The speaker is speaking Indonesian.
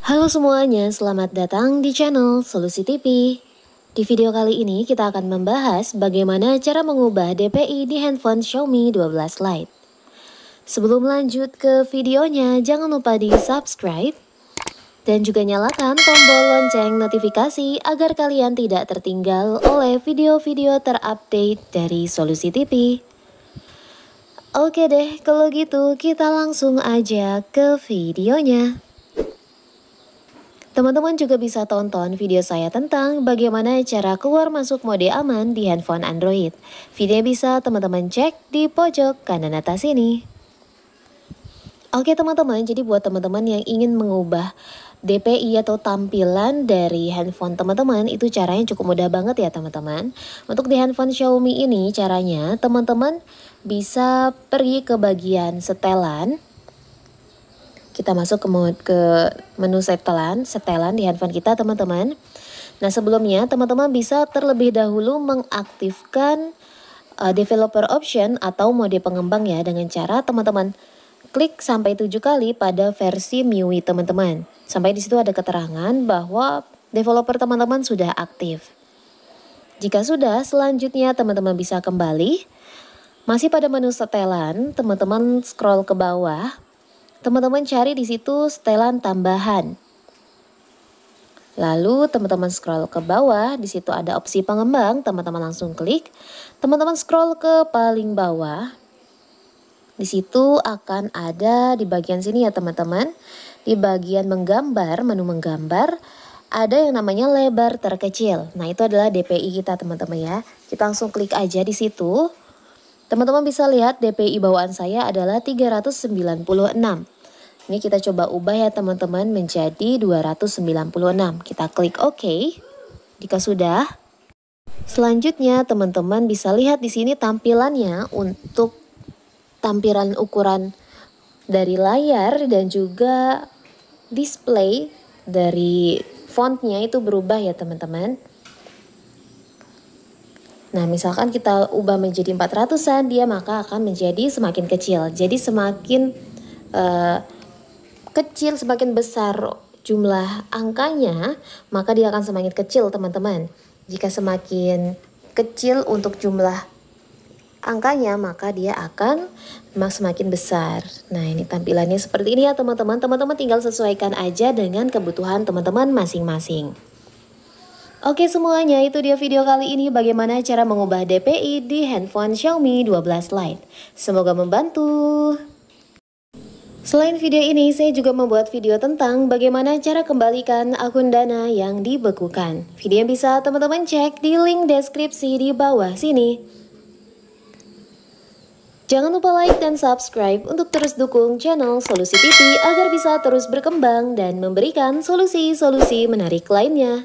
Halo semuanya, selamat datang di channel Solusi TV. Di video kali ini kita akan membahas bagaimana cara mengubah DPI di handphone Xiaomi 12 Lite. Sebelum lanjut ke videonya, jangan lupa di subscribe dan juga nyalakan tombol lonceng notifikasi agar kalian tidak tertinggal oleh video-video terupdate dari Solusi TV. Oke deh, kalau gitu kita langsung aja ke videonya. Teman-teman juga bisa tonton video saya tentang bagaimana cara keluar masuk mode aman di handphone Android. Video bisa teman-teman cek di pojok kanan atas ini. Oke teman-teman, jadi buat teman-teman yang ingin mengubah DPI atau tampilan dari handphone teman-teman itu caranya cukup mudah banget ya teman-teman. Untuk di handphone Xiaomi ini caranya teman-teman bisa pergi ke bagian setelan kita masuk ke, ke menu setelan, setelan di handphone kita teman-teman. Nah sebelumnya teman-teman bisa terlebih dahulu mengaktifkan uh, developer option atau mode pengembang ya dengan cara teman-teman klik sampai tujuh kali pada versi MIUI teman-teman. Sampai di situ ada keterangan bahwa developer teman-teman sudah aktif. Jika sudah, selanjutnya teman-teman bisa kembali. Masih pada menu setelan, teman-teman scroll ke bawah Teman-teman cari di situ setelan tambahan. Lalu teman-teman scroll ke bawah, di situ ada opsi pengembang, teman-teman langsung klik. Teman-teman scroll ke paling bawah. Di situ akan ada di bagian sini ya teman-teman. Di bagian menggambar, menu menggambar, ada yang namanya lebar terkecil. Nah itu adalah DPI kita teman-teman ya. Kita langsung klik aja di situ. Teman-teman bisa lihat DPI bawaan saya adalah 396. Ini kita coba ubah ya teman-teman menjadi 296. Kita klik OK. Jika sudah, selanjutnya teman-teman bisa lihat di sini tampilannya untuk tampilan ukuran dari layar dan juga display dari fontnya itu berubah ya teman-teman. Nah, misalkan kita ubah menjadi 400-an, dia maka akan menjadi semakin kecil. Jadi semakin uh, kecil, semakin besar jumlah angkanya, maka dia akan semakin kecil, teman-teman. Jika semakin kecil untuk jumlah angkanya, maka dia akan semakin besar. Nah, ini tampilannya seperti ini ya, teman-teman. Teman-teman tinggal sesuaikan aja dengan kebutuhan teman-teman masing-masing. Oke semuanya, itu dia video kali ini bagaimana cara mengubah DPI di handphone Xiaomi 12 Lite. Semoga membantu. Selain video ini, saya juga membuat video tentang bagaimana cara kembalikan akun dana yang dibekukan. Video yang bisa teman-teman cek di link deskripsi di bawah sini. Jangan lupa like dan subscribe untuk terus dukung channel Solusi TV agar bisa terus berkembang dan memberikan solusi-solusi menarik lainnya.